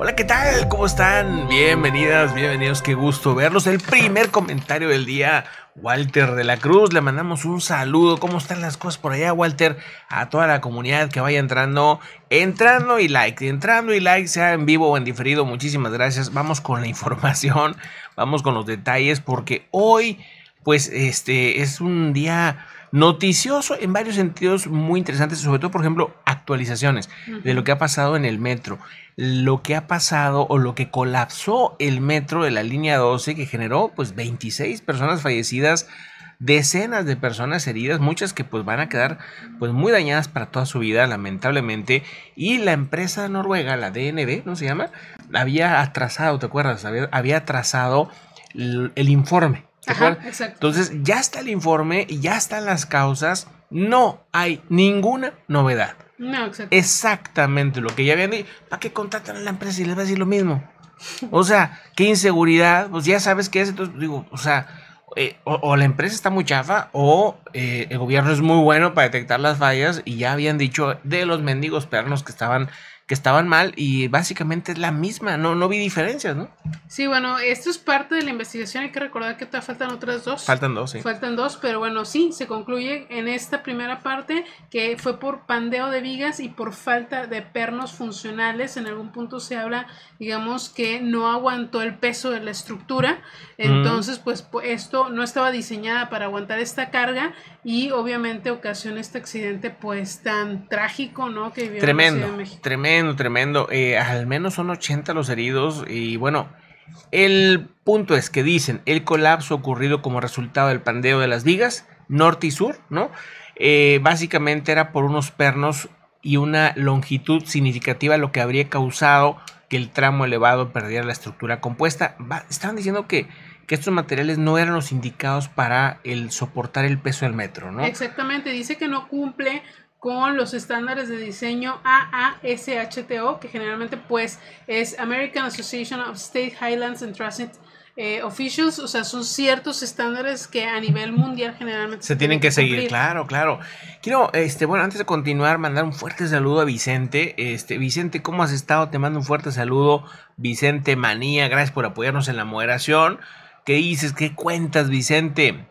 Hola, ¿qué tal? ¿Cómo están? Bienvenidas, bienvenidos, qué gusto verlos. El primer comentario del día, Walter de la Cruz. Le mandamos un saludo. ¿Cómo están las cosas por allá, Walter? A toda la comunidad que vaya entrando, entrando y like, entrando y like, sea en vivo o en diferido. Muchísimas gracias. Vamos con la información, vamos con los detalles, porque hoy pues este es un día noticioso en varios sentidos muy interesantes, sobre todo, por ejemplo, actualizaciones de lo que ha pasado en el metro, lo que ha pasado o lo que colapsó el metro de la línea 12 que generó pues 26 personas fallecidas, decenas de personas heridas, muchas que pues van a quedar pues muy dañadas para toda su vida lamentablemente y la empresa noruega, la DNB, ¿no se llama? Había atrasado, ¿te acuerdas? Había, atrasado el informe entonces, ya está el informe, y ya están las causas, no hay ninguna novedad. No, exacto. Exactamente lo que ya habían dicho. ¿Para qué contratan a la empresa y les va a decir lo mismo? O sea, qué inseguridad, pues ya sabes qué es, entonces digo, o sea, eh, o, la empresa está muy chafa o eh, el gobierno es muy bueno para detectar las fallas y ya habían dicho de los mendigos pernos que estaban que estaban mal y básicamente es la misma, no, no vi diferencias, ¿no? Sí, bueno, esto es parte de la investigación, hay que recordar que todavía faltan otras dos. Faltan dos, sí. Faltan dos, pero bueno, sí, se concluye en esta primera parte que fue por pandeo de vigas y por falta de pernos funcionales, en algún punto se habla, digamos, que no aguantó el peso de la estructura, entonces pues esto no estaba diseñada para aguantar esta carga y obviamente ocasiona este accidente pues tan trágico, ¿no? Que vivió tremendo, en México. Tremendo Tremendo, eh, al menos son 80 los heridos y bueno, el punto es que dicen el colapso ocurrido como resultado del pandeo de las vigas, norte y sur, ¿no? Eh, básicamente era por unos pernos y una longitud significativa lo que habría causado que el tramo elevado perdiera la estructura compuesta. están estaban diciendo que, que, estos materiales no eran los indicados para el soportar el peso del metro, ¿no? Exactamente, dice que no cumple con los estándares de diseño AASHTO, que generalmente pues es American Association of State Highlands and Transit eh, Officials, o sea, son ciertos estándares que a nivel mundial generalmente se tienen que, que seguir, claro, claro. Quiero, este, bueno, antes de continuar, mandar un fuerte saludo a Vicente. Este, Vicente, ¿cómo has estado? Te mando un fuerte saludo, Vicente Manía, gracias por apoyarnos en la moderación. ¿Qué dices? ¿Qué cuentas, Vicente?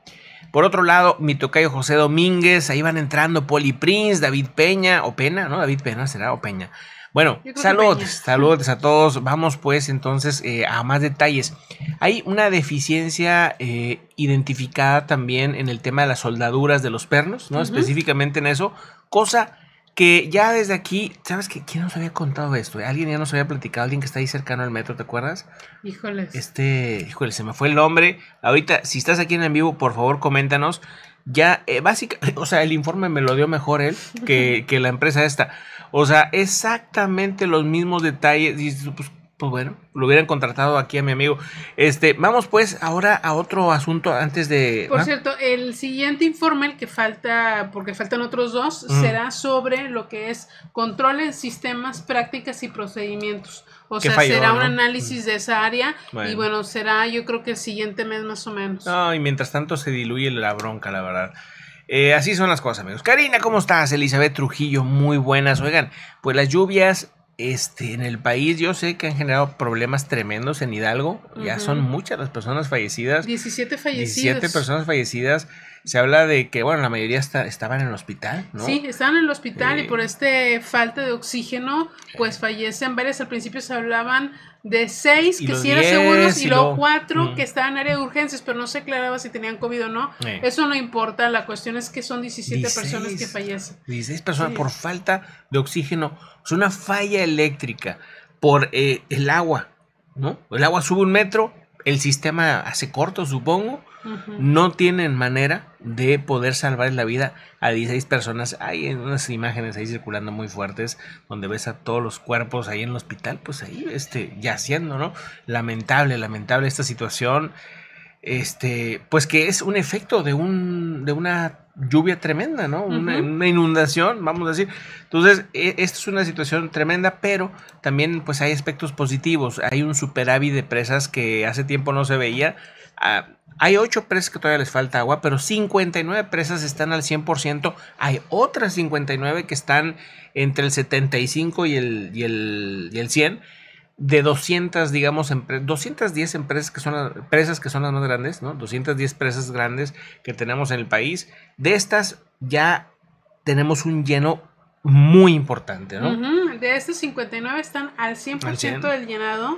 Por otro lado, mi tocayo José Domínguez, ahí van entrando Poli Prince, David Peña, o Pena, ¿no? David Pena será, o Peña. Bueno, saludos, saludos a todos. Vamos pues entonces eh, a más detalles. Hay una deficiencia eh, identificada también en el tema de las soldaduras de los pernos, ¿no? Específicamente en eso, cosa que ya desde aquí, ¿sabes qué? ¿Quién nos había contado esto? Alguien ya nos había platicado, alguien que está ahí cercano al metro, ¿te acuerdas? Híjoles. Este, híjole, se me fue el nombre. Ahorita, si estás aquí en el vivo, por favor, coméntanos. Ya, eh, básicamente, o sea, el informe me lo dio mejor él que, la empresa esta. O sea, exactamente los mismos detalles. Pues, pues bueno, lo hubieran contratado aquí a mi amigo. Este, vamos pues ahora a otro asunto antes de. Por cierto, el siguiente informe, el que falta, porque faltan otros dos, mm. será sobre lo que es controles, sistemas, prácticas y procedimientos. O sea, será un análisis de esa área y bueno, será yo creo que el siguiente mes más o menos. Ah, y mientras tanto se diluye la bronca, la verdad. Eh, así son las cosas, amigos. Karina, ¿cómo estás? Elizabeth Trujillo, muy buenas. Oigan, pues las lluvias este, en el país yo sé que han generado problemas tremendos en Hidalgo. Ya son muchas las personas fallecidas. 17 fallecidas. 17 personas fallecidas se habla de que, bueno, la mayoría estaban en el hospital, ¿no? Sí, estaban en el hospital y eh. por este falta de oxígeno, pues eh. fallecen varias. Al principio se hablaban de seis que sí eran seguros y, luego cuatro mm. que estaban en área de urgencias, pero no se aclaraba si tenían COVID o no. Eh. Eso no importa, la cuestión es que son 17 personas que fallecen. 16 personas por falta de oxígeno, es una falla eléctrica por el agua, ¿no? El agua sube un metro, el sistema hace corto, supongo. No tienen manera de poder salvar la vida a 16 personas. Hay unas imágenes ahí circulando muy fuertes donde ves a todos los cuerpos ahí en el hospital, pues ahí este, yaciendo, ¿no? Lamentable, lamentable esta situación este, pues que es un efecto de, un, de una lluvia tremenda, ¿no? una, inundación, vamos a decir. Entonces, e, esta es una situación tremenda, pero también pues hay aspectos positivos. Hay un superávit de presas que hace tiempo no se veía. Ah, hay ocho presas que todavía les falta agua, pero 59 presas están al 100%. Hay otras 59 que están entre el 75 y el, y el, y el 100% de 200, digamos, 210 empresas que son las, empresas que son las más grandes, ¿no? 210 empresas grandes que tenemos en el país. De estas ya tenemos un lleno muy importante, ¿no? De estas 59 están al 100%, del llenado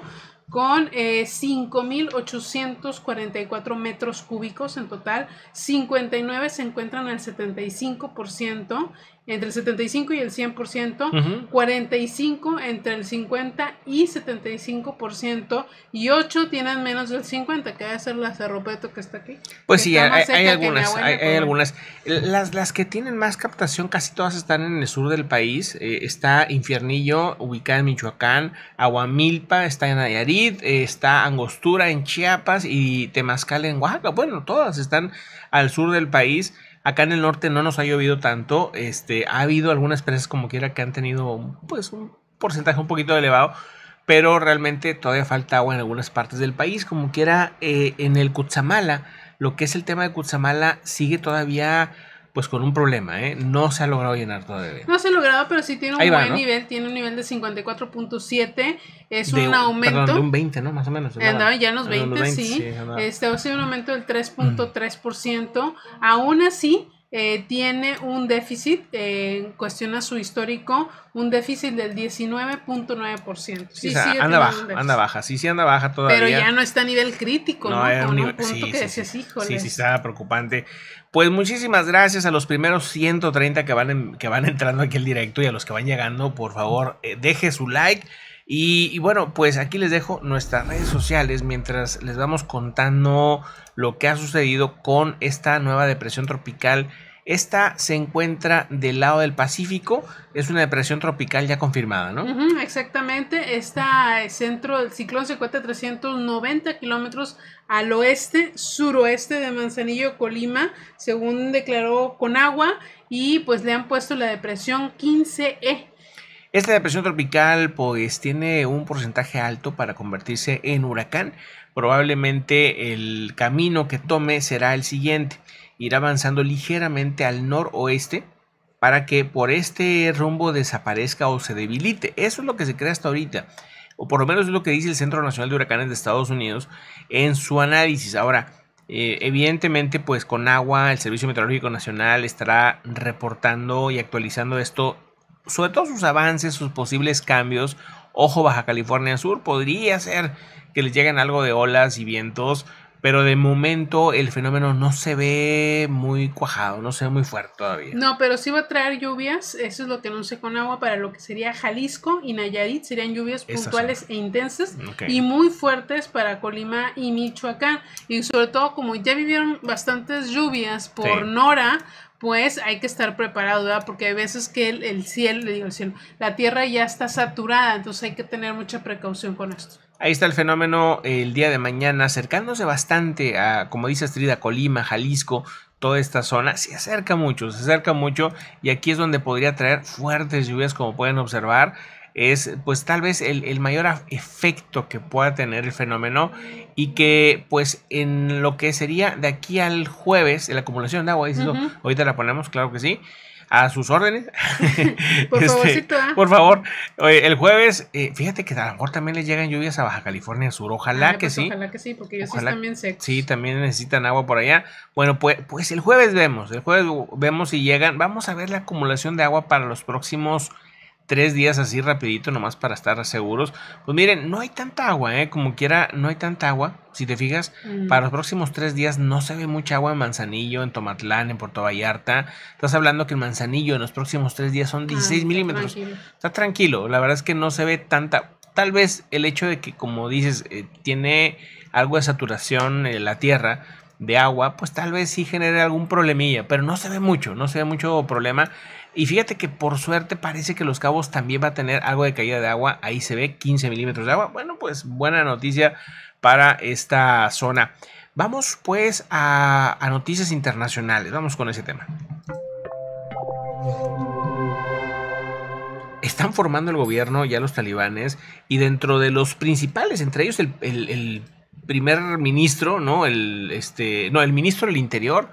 con 5.844 eh, metros cúbicos en total, 59 se encuentran al 75% entre el 75 y el 100%, 45 entre el 50 y 75%, y 8 tienen menos del 50, que a ser la Cerropeto que está aquí. Pues sí, hay, algunas, hay, algunas. Las, las que tienen más captación, casi todas están en el sur del país. Eh, está Infiernillo, ubicada en Michoacán, Aguamilpa, está en Nayarit, eh, está Angostura en Chiapas y Temazcal en Oaxaca. Bueno, todas están al sur del país. Acá en el norte no nos ha llovido tanto. Este, ha habido algunas presas como quiera que han tenido pues un porcentaje un poquito elevado, pero realmente todavía falta agua en algunas partes del país. Como quiera, eh, en el Cutzamala, lo que es el tema de Cutzamala sigue todavía pues con un problema, ¿eh? No se ha logrado llenar todavía. No se ha logrado, pero sí tiene un buen nivel, tiene un nivel de 54.7, es un aumento. Perdón, de un 20, ¿no? Más o menos. Andaba ya en los 20, sí. este, ha sido un aumento del 3.3%. Mm. Aún así, eh, tiene un déficit, eh, cuestiona su histórico, un déficit del 19.9%. Sí, o anda baja, anda baja, sí, sí anda baja todavía. Pero ya no está a nivel crítico, ¿no? ¿no? nivel, sí, sí, sí, está preocupante. Pues muchísimas gracias a los primeros 130 que van, que van entrando aquí al directo y a los que van llegando, por favor, eh, deje su like. Y, bueno, pues aquí les dejo nuestras redes sociales mientras les vamos contando lo que ha sucedido con esta nueva depresión tropical. Esta se encuentra del lado del Pacífico, es una depresión tropical ya confirmada, ¿no? exactamente, está centro del ciclón se encuentra 390 kilómetros al oeste, suroeste de Manzanillo, Colima, según declaró Conagua, y pues le han puesto la depresión 15E esta depresión tropical pues tiene un porcentaje alto para convertirse en huracán. Probablemente el camino que tome será el siguiente. Irá avanzando ligeramente al noroeste para que por este rumbo desaparezca o se debilite. Eso es lo que se cree hasta ahorita. O por lo menos es lo que dice el Centro Nacional de Huracanes de Estados Unidos en su análisis. Ahora, eh, evidentemente, pues con agua, el Servicio Meteorológico Nacional estará reportando y actualizando esto sobre todo sus avances, sus posibles cambios. Ojo, Baja California Sur podría ser que les lleguen algo de olas y vientos, pero de momento el fenómeno no se ve muy cuajado, no se ve muy fuerte todavía. No, pero sí va a traer lluvias, eso es lo que sé con agua para lo que sería Jalisco y Nayarit, serían lluvias puntuales e intensas y muy fuertes para Colima y Michoacán. Y sobre todo como ya vivieron bastantes lluvias por Nora, pues hay que estar preparado, ¿verdad? Porque hay veces que el, cielo, le digo el cielo, la tierra ya está saturada, entonces hay que tener mucha precaución con esto. Ahí está el fenómeno el día de mañana, acercándose bastante a, como dice Astrid, Colima, Jalisco, toda esta zona. Se acerca mucho, se acerca mucho y aquí es donde podría traer fuertes lluvias, como pueden observar es pues tal vez el, mayor efecto que pueda tener el fenómeno y que pues en lo que sería de aquí al jueves, la acumulación de agua, ahorita la ponemos, claro que sí, a sus órdenes. Este, ¿ah? por, favor, por favor, el jueves, eh, fíjate que a lo mejor también les llegan lluvias a Baja California Sur, ojalá que pues sí. Ojalá que sí, porque ellos sí Sí, también necesitan agua por allá. Bueno, pues, pues el jueves vemos, el jueves vemos si llegan, vamos a ver la acumulación de agua para los próximos tres días así rapidito nomás para estar seguros. Pues miren, no hay tanta agua, ¿eh? Como quiera, no hay tanta agua. Si te fijas, mm. para los próximos tres días no se ve mucha agua en Manzanillo, en Tomatlán, en Puerto Vallarta. Estás hablando que en Manzanillo en los próximos tres días son 16 ah, milímetros. Está tranquilo. La verdad es que no se ve tanta... Tal vez el hecho de que, como dices, eh, tiene algo de saturación en eh, la tierra, de agua, pues tal vez sí genere algún problemilla, pero no se ve mucho, no se ve mucho problema. Y fíjate que por suerte parece que Los Cabos también va a tener algo de caída de agua, ahí se ve 15 milímetros de agua. Bueno, pues buena noticia para esta zona. Vamos pues a, noticias internacionales, vamos con ese tema. Están formando el gobierno ya los talibanes y dentro de los principales, entre ellos el primer ministro, ¿no? El, este, no, el ministro del Interior,